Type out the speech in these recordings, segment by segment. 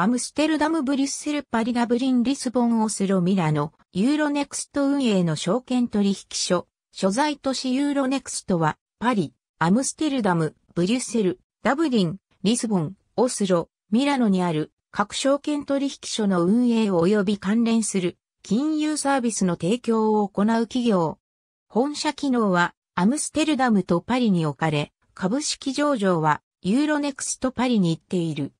アムステルダムブリュッセルパリダブリンリスボンオスロミラノ、ユーロネクスト運営の証券取引所、所在都市ユーロネクストは、パリ、アムステルダム、ブリュッセル、ダブリン、リスボン、オスロ、ミラノにある各証券取引所の運営及び関連する金融サービスの提供を行う企業。本社機能はアムステルダムとパリに置かれ、株式上場はユーロネクストパリに行っている。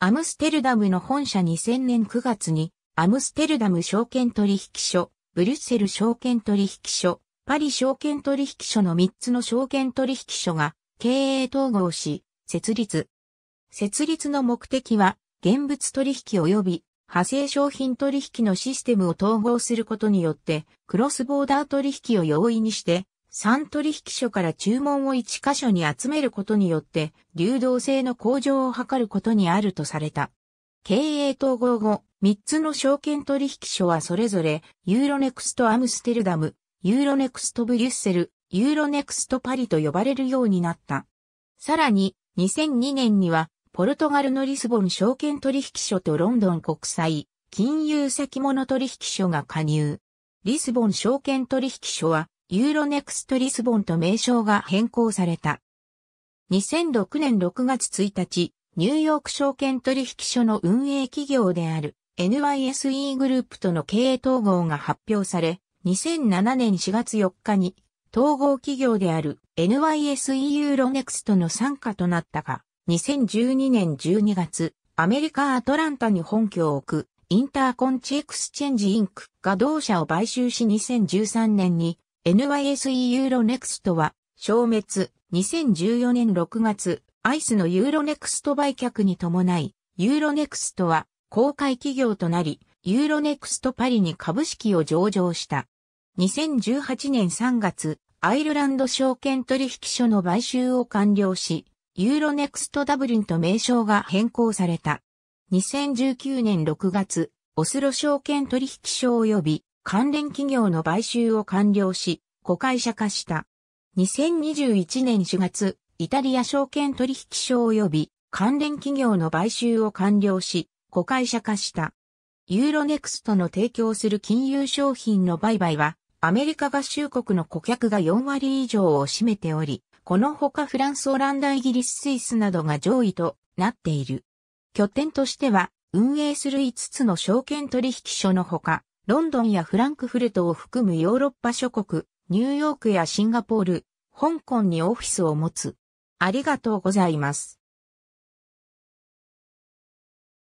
アムステルダムの本社2000年9月に、アムステルダム証券取引所、ブリュッセル証券取引所、パリ証券取引所の3つの証券取引所が経営統合し、設立。設立の目的は、現物取引及び派生商品取引のシステムを統合することによって、クロスボーダー取引を容易にして、3取引所から注文を1箇所に集めることによって、流動性の向上を図ることにあるとされた。経営統合後、3つの証券取引所はそれぞれ、ユーロネクストアムステルダム、ユーロネクストブリュッセル、ユーロネクストパリと呼ばれるようになった。さらに、2002年には、ポルトガルのリスボン証券取引所とロンドン国際、金融先物取引所が加入。リスボン証券取引所は、ユーロネクストリスボンと名称が変更された。2006年6月1日、ニューヨーク証券取引所の運営企業である NYSE グループとの経営統合が発表され、2007年4月4日に統合企業である NYSE ユーロネクストの参加となったが、2012年12月、アメリカ・アトランタに本拠を置くインターコンチエクスチェンジインクが同社を買収し2013年に NYSE ユーロネクストは、消滅、2014年6月、アイスのユーロネクスト売却に伴い、ユーロネクストは、公開企業となり、ユーロネクストパリに株式を上場した。2018年3月、アイルランド証券取引所の買収を完了し、ユーロネクストダブリンと名称が変更された。2019年6月、オスロ証券取引所及び関連企業の買収を完了し、子会社化した。2021年4月、イタリア証券取引所及び関連企業の買収を完了し、子会社化した。ユーロネクストの提供する金融商品の売買は、アメリカ合衆国の顧客が4割以上を占めており、このほかフランス、オランダ、イギリス、スイスなどが上位となっている。拠点としては、運営する5つの証券取引所のほか、ロンドンやフランクフルトを含むヨーロッパ諸国、ニューヨークやシンガポール、香港にオフィスを持つ。ありがとうございます。